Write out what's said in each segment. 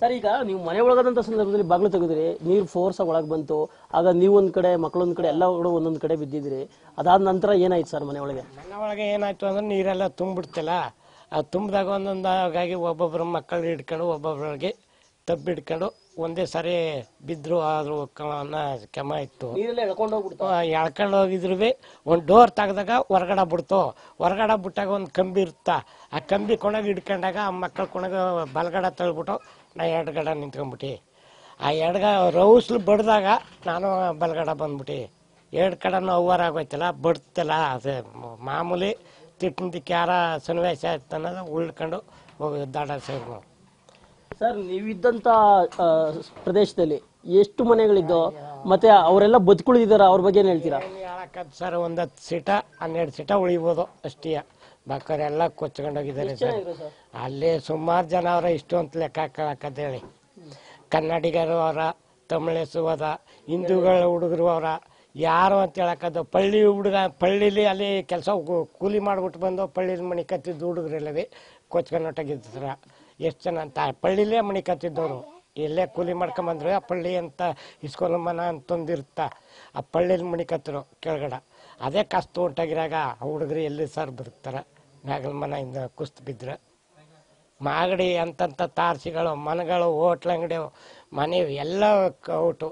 sir ಈಗ ನೀವು ಮನೆ ಒಳಗದಂತ ಸಂದರ್ಭದಲ್ಲಿ ಬಾಗಿಲು ತೆಗೆದ್ರಿ ನೀರು ಫೋರ್ಸ್ ಆಗಿ ಒಳಗೆ ಬಂತು ಆಗ ಒಂದ್ ಕಡೆ ಮಕ್ಕಳೊಂದ್ ಕಡೆ ಎಲ್ಲ ಕೂಡ ಒಂದೊಂದ್ ಕಡೆ ಬಿದ್ದಿದ್ರಿ ಅದಾದ ನಂತರ ಏನಾಯ್ತು ಸರ್ ಮನೆ ಒಳಗೆ ಮನೆ ಒಳಗೆ ಏನಾಯ್ತು ಅಂದ್ರೆ ನೀರೆಲ್ಲ ತುಂಬಿಡ್ತಲ್ಲ ಆ ತುಂಬಿದಾಗ ಒಂದೊಂದಾಗಿ ಒಬ್ಬೊಬ್ರು ಮಕ್ಕಳು ಹಿಡ್ಕೊಂಡು ಒಬ್ಬೊಬ್ರಿಗೆ ತಬ್ಬಿಡ್ಕೊಂಡು ಒಂದೇ ಸಾರಿ ಬಿದ್ದರು ಆದರೂ ಕಣ ಕೆಮ ಇತ್ತು ಎಳ್ಕೊಂಡು ಹೋಗಿದ್ರು ಭೀ ಒಂದು ಡೋರ್ ತೆಗೆದಾಗ ಹೊರಗಡೆ ಬಿಡ್ತು ಹೊರಗಡೆ ಬಿಟ್ಟಾಗ ಒಂದು ಕಂಬಿ ಇರುತ್ತೆ ಆ ಕಂಬಿ ಕೊಣಗೆ ಹಿಡ್ಕೊಂಡಾಗ ಆ ಮಕ್ಕಳು ಕೊಣಗೆ ಬಲಗಡೆ ತಳ್ಬಿಟ್ಟು ನಾ ಎಡಗಡೆ ನಿಂತ್ಕೊಂಡ್ಬಿಟ್ಟು ಆ ಎಡಗ ರೌಸ್ಲು ಬಡ್ದಾಗ ನಾನು ಬಲಗಡೆ ಬಂದ್ಬಿಟ್ಟು ಎರಡು ಕಡೆ ಓವರ್ ಆಗೋಯ್ತಲ್ಲ ಬಡ್ತಲ್ಲ ಅದು ಮಾಮೂಲಿ ತಿಟ್ಟಿಂದಕ್ಕೆ ಯಾರ ಸನ್ನಿವೇಶ ಆಯ್ತು ಅನ್ನೋದು ಉಳ್ಕೊಂಡು ಹೋಗಿ ದಾಡ ಸರ್ ನೀವಿದ್ದಂತ ಪ್ರದೇಶದಲ್ಲಿ ಎಷ್ಟು ಮನೆಗಳಿದ್ದೋ ಮತ್ತೆ ಅವರೆಲ್ಲ ಬದುಕುಳಿದಿದ್ದಾರೆ ಅವ್ರ ಬಗ್ಗೆ ಹೇಳ್ತೀರಾ ಸರ್ ಒಂದು ಹತ್ತು ಸೀಟ ಹನ್ನೆರಡು ಸೀಟ ಉಳಿಬೋದು ಅಷ್ಟೇ ಬೇಕಾದ್ರೆ ಎಲ್ಲ ಕೊಚ್ಕೊಂಡೋಗಿದ್ದಾರೆ ಸರ್ ಅಲ್ಲಿ ಸುಮಾರು ಜನ ಅವರ ಇಷ್ಟು ಅಂತ ಲೆಕ್ಕ ಹಾಕಳಕ್ಕಂತ ಹೇಳಿ ಕನ್ನಡಿಗರು ಅವರ ತಮಿಳಿಸುವದ ಹಿಂದೂಗಳ ಹುಡುಗರು ಅವರ ಯಾರು ಅಂತ ಹೇಳಕ್ಕದು ಪಳ್ಳಿ ಹುಡುಗ ಪಳ್ಳಿಲಿ ಅಲ್ಲಿ ಕೆಲಸ ಕೂಲಿ ಮಾಡಿಬಿಟ್ಟು ಬಂದು ಪಳ್ಳಿಲಿ ಮನೆ ಕತ್ತಿದ್ದು ಹುಡುಗರೆಲ್ಲವೇ ಕೊಚ್ಕೊಂಡು ಸರ್ ಎಷ್ಟು ಜನ ಅಂತ ಪಳ್ಳಿಲೇ ಮಣಿಕತ್ತಿದ್ದವರು ಇಲ್ಲೇ ಕೂಲಿ ಮಾಡ್ಕೊಂಬಂದ್ರು ಆ ಪಳ್ಳಿ ಅಂತ ಇಸ್ಕೊಲ್ ಮನ ಅಂತಂದಿರ್ತ ಆ ಪಳ್ಳಿಲಿ ಮಣಿಕತ್ತರು ಕೆಳಗಡೆ ಅದೇ ಕಷ್ಟ ಉಂಟಾಗಿರಾಗ ಆ ಹುಡುಗರು ಎಲ್ಲಿ ಸರ್ ಬರ್ತಾರೆ ಮ್ಯಾಗಲ್ ಮನೆಯಿಂದ ಕುಸ್ತು ಬಿದ್ದರೆ ಮಾಗಡಿ ಅಂತಂತ ತಾರಸಿಗಳು ಮನೆಗಳು ಹೋಟ್ಲ ಅಂಗಡಿ ಮನೆ ಎಲ್ಲ ಔಟು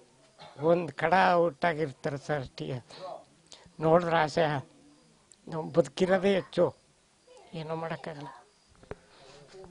ಒಂದು ಕಡ ಔಟಾಗಿರ್ತಾರೆ ಸರ್ ಟೀ ನೋಡಿದ್ರೆ ಆಸೆ ನಾವು ಬದುಕಿರೋದೇ ಹೆಚ್ಚು ಏನೂ ಮಾಡೋಕ್ಕಾಗಲ್ಲ